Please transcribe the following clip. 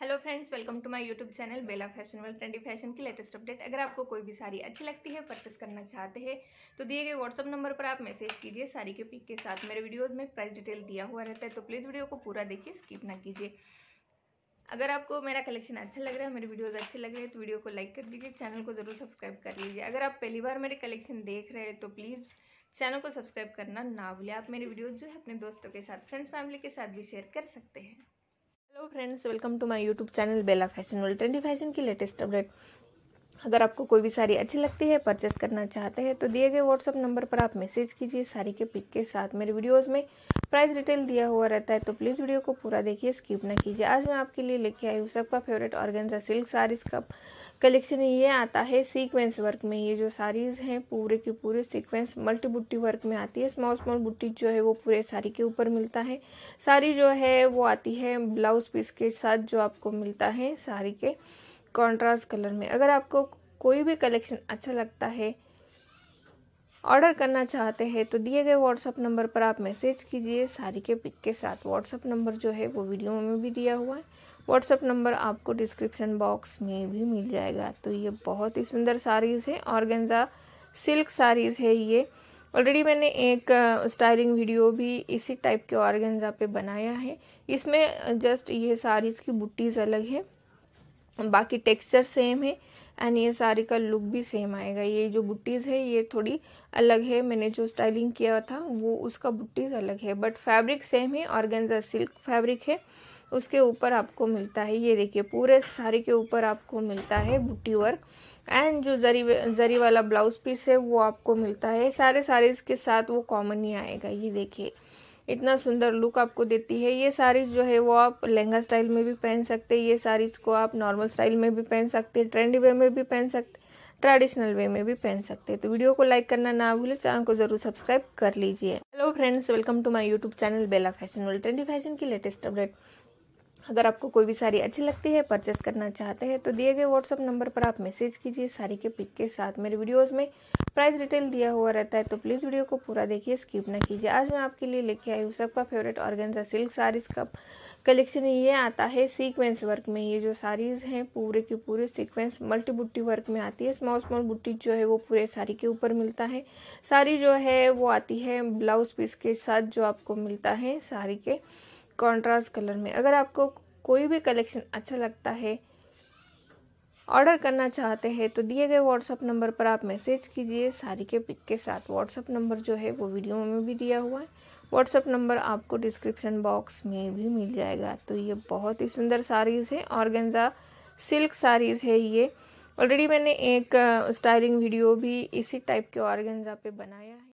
hello friends welcome to my YouTube channel Bela fashion world trendy fashion की latest update अगर आपको कोई भी साड़ी अच्छी लगती है परचेस करना चाहते हैं तो दिए गए व्हाट्सअप नंबर पर आप मैसेज कीजिए साड़ी के पिक के साथ मेरे वीडियोस में प्राइस डिटेल दिया हुआ रहता है तो प्लीज़ वीडियो को पूरा देखिए स्किप ना कीजिए अगर आपको मेरा कलेक्शन अच्छा लग रहा है मेरे वीडियोज़ अच्छे लग रहे हैं तो वीडियो को लाइक कर दीजिए चैनल को ज़रूर सब्सक्राइब कर लीजिए अगर आप पहली बार मेरे कलेक्शन देख रहे हैं तो प्लीज़ चैनल को सब्सक्राइब करना ना भूलें आप मेरे वीडियोज़ जो है अपने दोस्तों के साथ फ्रेंड्स फैमिली के साथ भी शेयर कर सकते हैं hello friends welcome to my YouTube channel Bela fashion world trendy fashion की लेटेस्ट अपडेट अगर आपको कोई भी साड़ी अच्छी लगती है परचेस करना चाहते हैं तो दिए गए व्हाट्सअप नंबर पर आप मैसेज कीजिए साड़ी के पिक के साथ मेरे वीडियोस में प्राइस डिटेल दिया हुआ रहता है तो प्लीज़ वीडियो को पूरा देखिए स्किप ना कीजिए आज मैं आपके लिए लेके आई हूँ सबका फेवरेट ऑर्गेंजा सिल्क साड़ीज का कलेक्शन ये आता है सीक्वेंस वर्क में ये जो साड़ीज़ हैं पूरे के पूरे सीक्वेंस मल्टी बुट्टी वर्क में आती है स्मॉल स्मॉल बुट्टी जो है वो पूरे साड़ी के ऊपर मिलता है साड़ी जो है वो आती है ब्लाउज पीस के साथ जो आपको मिलता है साड़ी के कॉन्ट्रास्ट कलर में अगर आपको कोई भी कलेक्शन अच्छा लगता है ऑर्डर करना चाहते हैं तो दिए गए व्हाट्सअप नंबर पर आप मैसेज कीजिए साड़ी के पिक के साथ व्हाट्सअप नंबर जो है वो वीडियो में भी दिया हुआ है व्हाट्सअप नंबर आपको डिस्क्रिप्शन बॉक्स में भी मिल जाएगा तो ये बहुत ही सुंदर साड़ीज़ है ऑर्गेंजा सिल्क साड़ीज़ है ये ऑलरेडी मैंने एक स्टाइलिंग वीडियो भी इसी टाइप के ऑर्गेंजा पे बनाया है इसमें जस्ट ये साड़ीज़ की बुट्टीज़ अलग है बाकी टेक्सचर सेम है एंड ये साड़ी का लुक भी सेम आएगा ये जो बुट्टीज़ है ये थोड़ी अलग है मैंने जो स्टाइलिंग किया था वो उसका बुट्टीज़ अलग है बट फैब्रिक सेम है ऑर्गेंजा सिल्क फैब्रिक है उसके ऊपर आपको मिलता है ये देखिए पूरे साड़ी के ऊपर आपको मिलता है बुटी वर्क एंड जो जरी जरी वाला ब्लाउज पीस है वो आपको मिलता है सारे साड़ीज के साथ वो कॉमन ही आएगा ये देखिए इतना सुंदर लुक आपको देती है ये सारी जो है वो आप लहंगा स्टाइल में भी पहन सकते हैं ये साड़ीज को आप नॉर्मल स्टाइल में भी पहन सकते हैं ट्रेंडी वे में भी पहन सकते ट्रेडिशनल वे में भी पहन सकते हैं तो वीडियो को लाइक करना ना भूले चैनल को जरूर सब्सक्राइब कर लीजिए hello friends welcome to my YouTube channel Bela fashion world trendy fashion की लेटेस्ट अपडेट अगर आपको कोई भी साड़ी अच्छी लगती है परचेस करना चाहते हैं तो दिए गए व्हाट्सअप नंबर पर आप मैसेज कीजिए साड़ी के पिक के साथ मेरे वीडियोस में प्राइस डिटेल दिया हुआ रहता है तो प्लीज़ वीडियो को पूरा देखिए स्किप ना कीजिए आज मैं आपके लिए लेके आई हूँ सबका फेवरेट ऑर्गेन्जा सिल्क साड़ीज का कलेक्शन ये आता है सीक्वेंस वर्क में ये जो साड़ीज़ हैं पूरे की पूरे सीक्वेंस मल्टी बुट्टी वर्क में आती है स्मॉल स्मॉल बुट्टी जो है वो पूरे साड़ी के ऊपर मिलता है साड़ी जो है वो आती है ब्लाउज पीस के साथ जो आपको मिलता है साड़ी के कंट्रास्ट कलर में अगर आपको कोई भी कलेक्शन अच्छा लगता है ऑर्डर करना चाहते हैं तो दिए गए व्हाट्सअप नंबर पर आप मैसेज कीजिए साड़ी के पिक के साथ व्हाट्सअप नंबर जो है वो वीडियो में भी दिया हुआ है व्हाट्सअप नंबर आपको डिस्क्रिप्शन बॉक्स में भी मिल जाएगा तो ये बहुत ही सुंदर साड़ीज़ है ऑर्गेंजा सिल्क साड़ीज़ है ये ऑलरेडी मैंने एक स्टाइलिंग वीडियो भी इसी टाइप के ऑर्गेंजा पे बनाया है